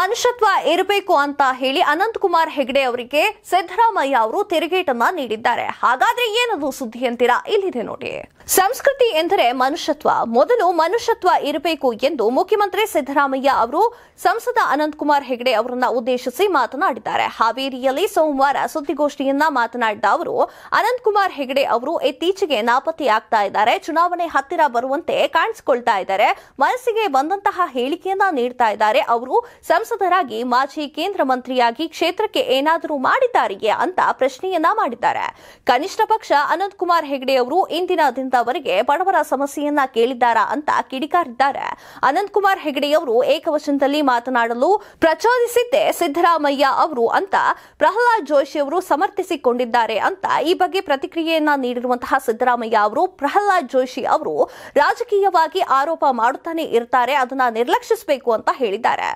ಮನುಷ್ಯತ್ವ ಇರಬೇಕು ಅಂತ ಹೇಳಿ ಅನಂತಕುಮಾರ್ ಕುಮಾರ್ ಹೆಗಡೆ ಅವರಿಗೆ ಸಿದ್ದರಾಮಯ್ಯ ಅವರು ತಿರುಗೇಟನ್ನ ನೀಡಿದ್ದಾರೆ ಹಾಗಾದ್ರೆ ಏನದು ಸುದ್ದಿ ಅಂತೀರಾ ಇಲ್ಲಿದೆ ನೋಡಿ ಸಂಸ್ಕೃತಿ ಎಂದರೆ ಮನುಷ್ಯತ್ವ ಮೊದಲು ಮನುಷ್ಯತ್ವ ಇರಬೇಕು ಎಂದು ಮುಖ್ಯಮಂತ್ರಿ ಸಿದ್ದರಾಮಯ್ಯ ಅವರು ಸಂಸದ ಅನಂತಕುಮಾರ್ ಹೆಗಡೆ ಅವರನ್ನ ಉದ್ದೇಶಿಸಿ ಮಾತನಾಡಿದ್ದಾರೆ ಹಾವೇರಿಯಲ್ಲಿ ಸೋಮವಾರ ಸುದ್ದಿಗೋಷ್ಠಿಯನ್ನ ಮಾತನಾಡಿದ ಅವರು ಅನಂತಕುಮಾರ್ ಹೆಗಡೆ ಅವರು ಇತ್ತೀಚೆಗೆ ನಾಪತ್ತೆಯಾಗ್ತಾ ಇದ್ದಾರೆ ಚುನಾವಣೆ ಹತ್ತಿರ ಬರುವಂತೆ ಕಾಣಿಸಿಕೊಳ್ತಾ ಇದ್ದಾರೆ ಮನಸ್ಸಿಗೆ ಬಂದಂತಹ ಹೇಳಿಕೆಯನ್ನ ನೀಡ್ತಾ ಇದ್ದಾರೆ ಅವರು ಸಂಸದರಾಗಿ ಮಾಜಿ ಕೇಂದ್ರ ಮಂತ್ರಿಯಾಗಿ ಕ್ಷೇತ್ರಕ್ಕೆ ಏನಾದರೂ ಮಾಡಿದ್ದಾರೆಯೇ ಅಂತ ಪ್ರಶ್ನೆಯನ್ನ ಮಾಡಿದ್ದಾರೆ ಕನಿಷ್ಠ ಪಕ್ಷ ಅನಂತಕುಮಾರ್ ಹೆಗಡೆ ಅವರು ಇಂದಿನ ಅವರಿಗೆ ಬಡವರ ಸಮಸ್ಯೆಯನ್ನ ಕೇಳಿದ್ದಾರಾ ಅಂತ ಕಿಡಿಕಾರಿದ್ದಾರೆ ಅನಂತಕುಮಾರ್ ಹೆಗಡೆಯವರು ಏಕವಚನದಲ್ಲಿ ಮಾತನಾಡಲು ಪ್ರಚೋದಿಸಿದ್ದೇ ಸಿದ್ದರಾಮಯ್ಯ ಅವರು ಅಂತ ಪ್ರಹ್ಲಾದ್ ಜೋಶಿ ಅವರು ಸಮರ್ಥಿಸಿಕೊಂಡಿದ್ದಾರೆ ಅಂತ ಈ ಬಗ್ಗೆ ಪ್ರತಿಕ್ರಿಯೆಯನ್ನ ನೀಡಿರುವಂತಹ ಸಿದ್ದರಾಮಯ್ಯ ಅವರು ಪ್ರಹ್ಲಾದ್ ಜೋಶಿ ಅವರು ರಾಜಕೀಯವಾಗಿ ಆರೋಪ ಮಾಡುತ್ತಾನೆ ಇರ್ತಾರೆ ಅದನ್ನ ನಿರ್ಲಕ್ಷಿಸಬೇಕು ಅಂತ ಹೇಳಿದ್ದಾರೆ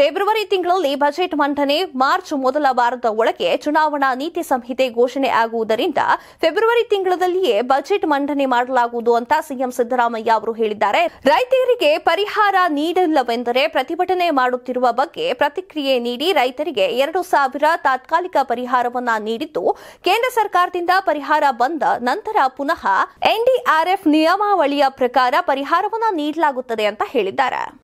ಫೆಬ್ರವರಿ ತಿಂಗಳಲ್ಲಿ ಬಜೆಟ್ ಮಂಡನೆ ಮಾರ್ಚ್ ಮೊದಲ ವಾರದ ಒಳಗೆ ಚುನಾವಣಾ ನೀತಿ ಸಂಹಿತೆ ಘೋಷಣೆ ಆಗುವುದರಿಂದ ಫೆಬ್ರವರಿ ತಿಂಗಳಲ್ಲಿಯೇ ಬಜೆಟ್ ಮಂಡನೆ ಮಾಡಲಾಗುವುದು ಅಂತ ಸಿಎಂ ಸಿದ್ದರಾಮಯ್ಯ ಅವರು ಹೇಳಿದ್ದಾರೆ ರೈತರಿಗೆ ಪರಿಹಾರ ನೀಡಿಲ್ಲವೆಂದರೆ ಪ್ರತಿಭಟನೆ ಮಾಡುತ್ತಿರುವ ಬಗ್ಗೆ ಪ್ರತಿಕ್ರಿಯೆ ನೀಡಿ ರೈತರಿಗೆ ಎರಡು ಸಾವಿರ ತಾತ್ಕಾಲಿಕ ಪರಿಹಾರವನ್ನ ನೀಡಿದ್ದು ಕೇಂದ್ರ ಸರ್ಕಾರದಿಂದ ಪರಿಹಾರ ಬಂದ ನಂತರ ಪುನಃ ಎನ್ಡಿಆರ್ಎಫ್ ನಿಯಮಾವಳಿಯ ಪ್ರಕಾರ ಪರಿಹಾರವನ್ನ ನೀಡಲಾಗುತ್ತದೆ ಅಂತ ಹೇಳಿದ್ದಾರೆ